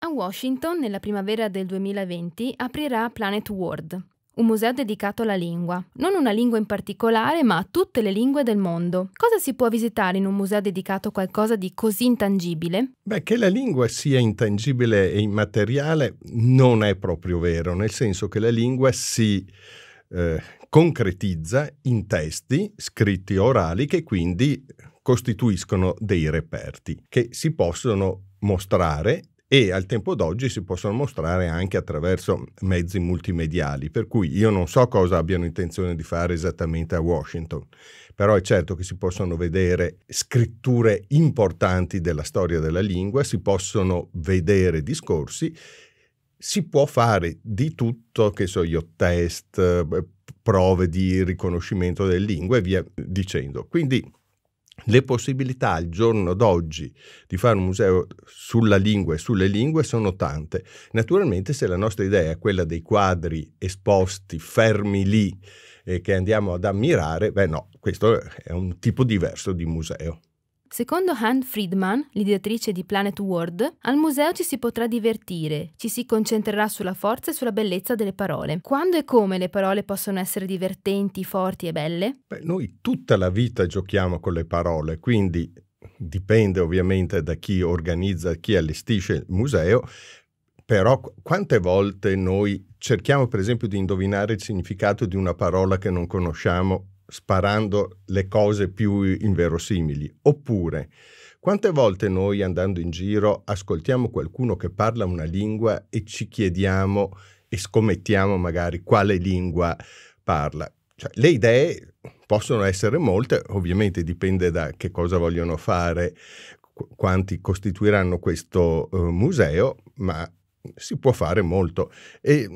A Washington, nella primavera del 2020, aprirà Planet World, un museo dedicato alla lingua. Non una lingua in particolare, ma a tutte le lingue del mondo. Cosa si può visitare in un museo dedicato a qualcosa di così intangibile? Beh, che la lingua sia intangibile e immateriale non è proprio vero, nel senso che la lingua si eh, concretizza in testi scritti orali che quindi costituiscono dei reperti che si possono mostrare e al tempo d'oggi si possono mostrare anche attraverso mezzi multimediali, per cui io non so cosa abbiano intenzione di fare esattamente a Washington, però è certo che si possono vedere scritture importanti della storia della lingua, si possono vedere discorsi si può fare di tutto, che so io, test, eh, prove di riconoscimento delle lingue e via dicendo. Quindi le possibilità al giorno d'oggi di fare un museo sulla lingua e sulle lingue sono tante. Naturalmente se la nostra idea è quella dei quadri esposti, fermi lì, eh, che andiamo ad ammirare, beh no, questo è un tipo diverso di museo. Secondo Han Friedman, l'ideatrice di Planet World, al museo ci si potrà divertire, ci si concentrerà sulla forza e sulla bellezza delle parole. Quando e come le parole possono essere divertenti, forti e belle? Beh, noi tutta la vita giochiamo con le parole, quindi dipende ovviamente da chi organizza, chi allestisce il museo, però quante volte noi cerchiamo per esempio di indovinare il significato di una parola che non conosciamo sparando le cose più inverosimili. Oppure, quante volte noi andando in giro ascoltiamo qualcuno che parla una lingua e ci chiediamo e scommettiamo magari quale lingua parla? Cioè, le idee possono essere molte, ovviamente dipende da che cosa vogliono fare, quanti costituiranno questo eh, museo, ma si può fare molto. E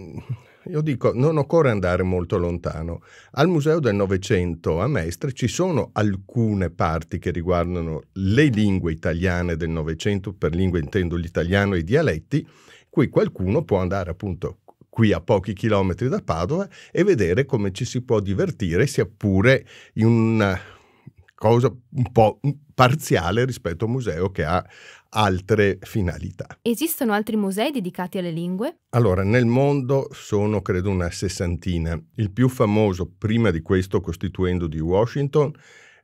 io dico, non occorre andare molto lontano. Al Museo del Novecento a Mestre ci sono alcune parti che riguardano le lingue italiane del Novecento, per lingue intendo l'italiano e i dialetti, qui qualcuno può andare appunto qui a pochi chilometri da Padova e vedere come ci si può divertire, sia pure in una cosa un po' parziale rispetto a un museo che ha altre finalità. Esistono altri musei dedicati alle lingue? Allora, nel mondo sono credo una sessantina. Il più famoso, prima di questo costituendo di Washington,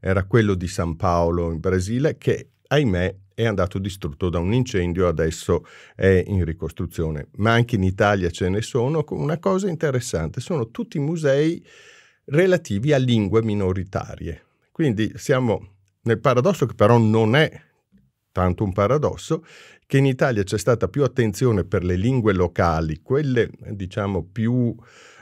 era quello di San Paolo in Brasile, che ahimè è andato distrutto da un incendio, adesso è in ricostruzione. Ma anche in Italia ce ne sono. Una cosa interessante, sono tutti musei relativi a lingue minoritarie. Quindi siamo nel paradosso che però non è tanto un paradosso, che in Italia c'è stata più attenzione per le lingue locali, quelle diciamo più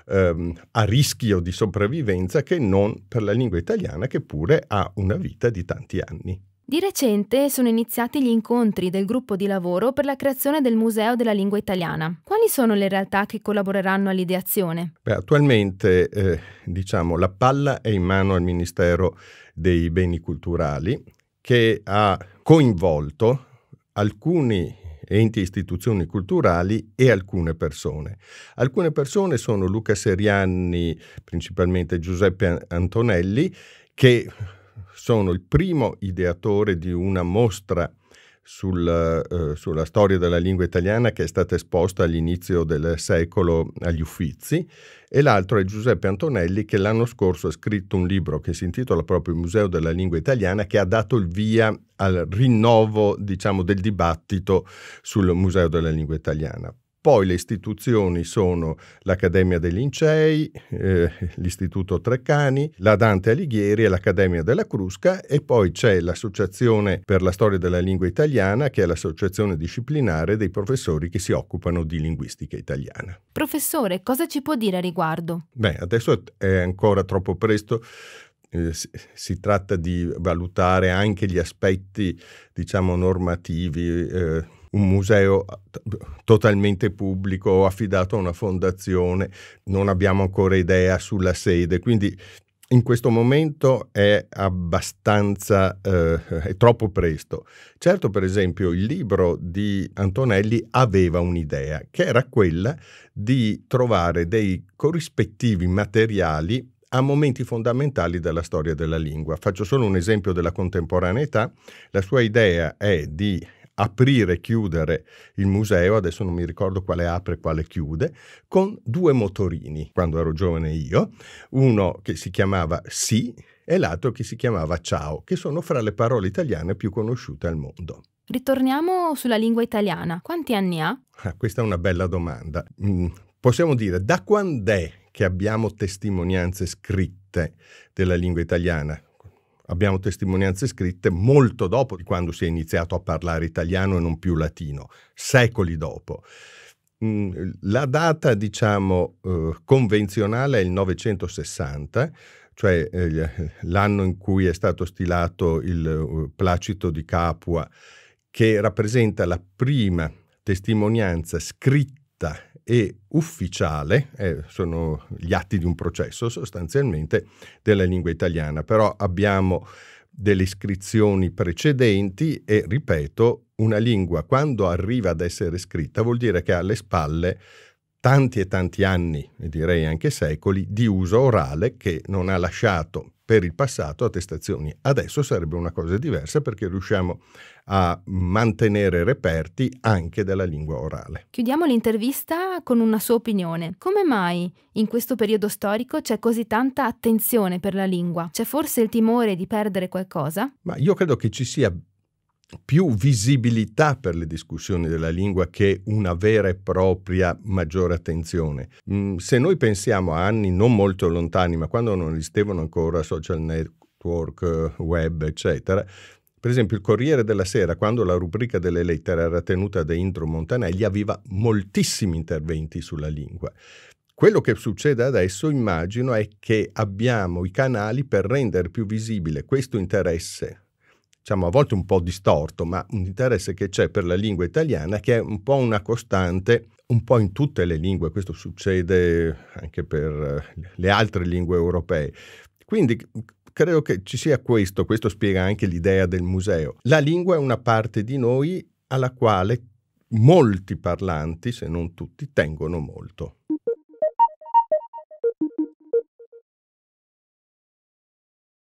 ehm, a rischio di sopravvivenza, che non per la lingua italiana che pure ha una vita di tanti anni. Di recente sono iniziati gli incontri del gruppo di lavoro per la creazione del Museo della Lingua Italiana. Quali sono le realtà che collaboreranno all'ideazione? Beh, attualmente eh, diciamo, la palla è in mano al Ministero dei Beni Culturali che ha coinvolto alcuni enti e istituzioni culturali e alcune persone. Alcune persone sono Luca Serianni, principalmente Giuseppe Antonelli, che sono il primo ideatore di una mostra sulla, eh, sulla, storia della lingua italiana che è stata esposta all'inizio del secolo agli Uffizi e l'altro è Giuseppe Antonelli che l'anno scorso ha scritto un libro che si intitola proprio Il Museo della Lingua Italiana che ha dato il via al rinnovo diciamo, del dibattito sul Museo della Lingua Italiana. Poi le istituzioni sono l'Accademia dei Lincei, eh, l'Istituto Treccani, la Dante Alighieri e l'Accademia della Crusca e poi c'è l'Associazione per la Storia della Lingua Italiana che è l'associazione disciplinare dei professori che si occupano di linguistica italiana. Professore, cosa ci può dire a riguardo? Beh, adesso è ancora troppo presto eh, si tratta di valutare anche gli aspetti, diciamo, normativi eh, un museo eh, totalmente pubblico o affidato a una fondazione, non abbiamo ancora idea sulla sede, quindi in questo momento è abbastanza, eh, è troppo presto. Certo, per esempio, il libro di Antonelli aveva un'idea, che era quella di trovare dei corrispettivi materiali a momenti fondamentali della storia della lingua. Faccio solo un esempio della contemporaneità. La sua idea è di aprire e chiudere il museo, adesso non mi ricordo quale apre e quale chiude, con due motorini, quando ero giovane io, uno che si chiamava Sì e l'altro che si chiamava Ciao, che sono fra le parole italiane più conosciute al mondo. Ritorniamo sulla lingua italiana. Quanti anni ha? Ah, questa è una bella domanda. Mm, possiamo dire da quando è che abbiamo testimonianze scritte della lingua italiana? abbiamo testimonianze scritte molto dopo di quando si è iniziato a parlare italiano e non più latino, secoli dopo. Mm, la data, diciamo, eh, convenzionale è il 960, cioè eh, l'anno in cui è stato stilato il eh, Placito di Capua, che rappresenta la prima testimonianza scritta e ufficiale, eh, sono gli atti di un processo sostanzialmente della lingua italiana, però abbiamo delle iscrizioni precedenti e, ripeto, una lingua quando arriva ad essere scritta vuol dire che ha alle spalle tanti e tanti anni, e direi anche secoli, di uso orale che non ha lasciato per il passato attestazioni. Adesso sarebbe una cosa diversa perché riusciamo a mantenere reperti anche della lingua orale. Chiudiamo l'intervista con una sua opinione. Come mai in questo periodo storico c'è così tanta attenzione per la lingua? C'è forse il timore di perdere qualcosa? Ma io credo che ci sia più visibilità per le discussioni della lingua che una vera e propria maggiore attenzione. Mm, se noi pensiamo a anni non molto lontani, ma quando non esistevano ancora social network, eh, web, eccetera, per esempio il Corriere della Sera, quando la rubrica delle lettere era tenuta da Intro Montanelli, aveva moltissimi interventi sulla lingua. Quello che succede adesso, immagino, è che abbiamo i canali per rendere più visibile questo interesse diciamo a volte un po' distorto, ma un interesse che c'è per la lingua italiana che è un po' una costante, un po' in tutte le lingue, questo succede anche per eh, le altre lingue europee. Quindi credo che ci sia questo, questo spiega anche l'idea del museo. La lingua è una parte di noi alla quale molti parlanti, se non tutti, tengono molto.